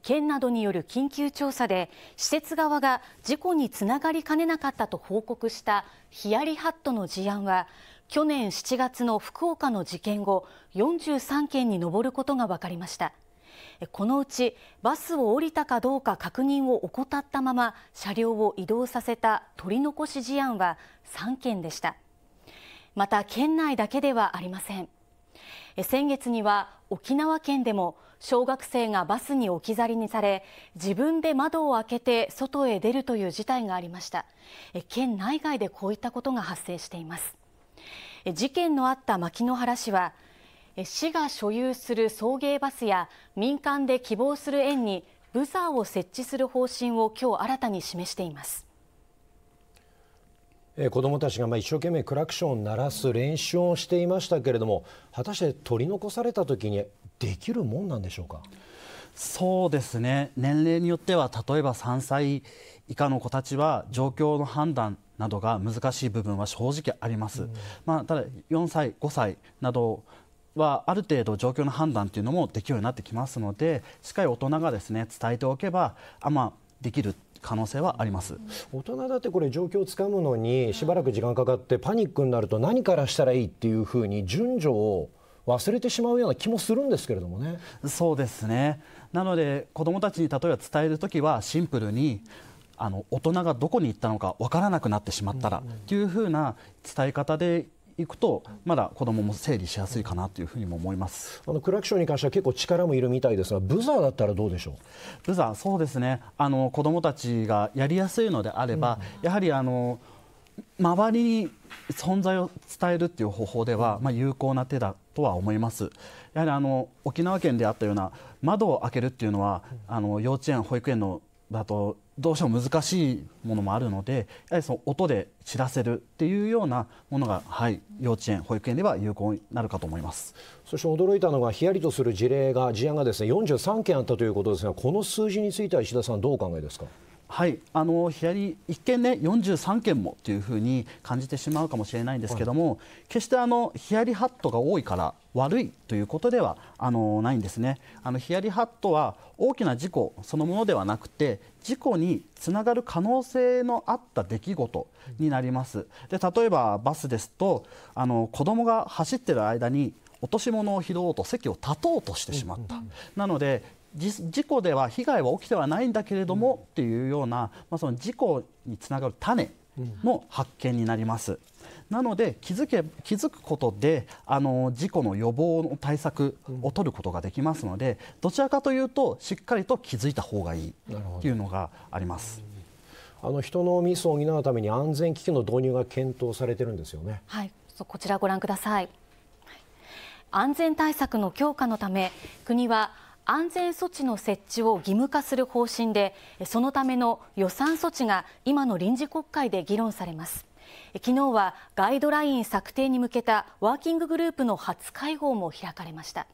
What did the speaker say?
県などによる緊急調査で施設側が事故につながりかねなかったと報告したヒヤリハットの事案は去年7月の福岡の事件後43件に上ることが分かりましたこのうちバスを降りたかどうか確認を怠ったまま車両を移動させた取り残し事案は3件でしたまた県内だけではありません先月には沖縄県でも小学生がバスに置き去りにされ自分で窓を開けて外へ出るという事態がありました県内外でこういったことが発生しています事件のあった牧之原市は市が所有する送迎バスや民間で希望する園にブザーを設置する方針を今日新たに示していますえー、子どもたちがまあ一生懸命クラクションを鳴らす練習をしていましたけれども果たして取り残された時にできるもんなんでしょうかそうですね年齢によっては例えば3歳以下の子たちは状況の判断などが難しい部分は正直あります、うん、まあ、ただ4歳5歳などはある程度状況の判断というのもできるようになってきますのでしっかり大人がですね伝えておけばあまあできる可能性はあります大人だってこれ状況をつかむのにしばらく時間かかってパニックになると何からしたらいいっていうふうに順序を忘れてしまうような気もするんですけれどもねそうですねなので子どもたちに例えば伝える時はシンプルにあの大人がどこに行ったのか分からなくなってしまったらというふうな伝え方でいくと、まだ子どもも整理しやすいかなというふうにも思いますあのクラクションに関しては結構力もいるみたいですが、ブザーだったらどうでしょうブザー、そうですねあの、子どもたちがやりやすいのであれば、うん、やはりあの周りに存在を伝えるっていう方法では、まあ、有効な手だとは思います。やはりあの沖縄県であったような窓を開けるっていうのは、あの幼稚園保育園のだとどうしても難しいものもあるのでやはりその音で知らせるっていうようなものが、はい、幼稚園保育園では有効になるかと思いますそして驚いたのがヒヤリとする事例が事案がですね43件あったということですがこの数字については石田さんどうお考えですか。はいあの左一見ね43件もというふうに感じてしまうかもしれないんですけども、はい、決してあのヒヤリハットが多いから悪いということではあのないんですねあのヒヤリハットは大きな事故そのものではなくて事故につながる可能性のあった出来事になりますで例えばバスですとあの子供が走ってる間に落とし物を拾おうと席を立とうとしてしまった、なので事故では被害は起きてはないんだけれども、っていうような、まあ、その事故につながる種の発見になります。なので気づけ気づくことであの事故の予防の対策を取ることができますので、どちらかというとしっかりと気づいた方がいいというのがあります。あの人のミスを補うために安全機器の導入が検討されてるんですよね。はい、こちらご覧ください。安全対策の強化のため国は安全措置の設置を義務化する方針でそのための予算措置が今の臨時国会で議論されます昨日はガイドライン策定に向けたワーキンググループの初会合も開かれました。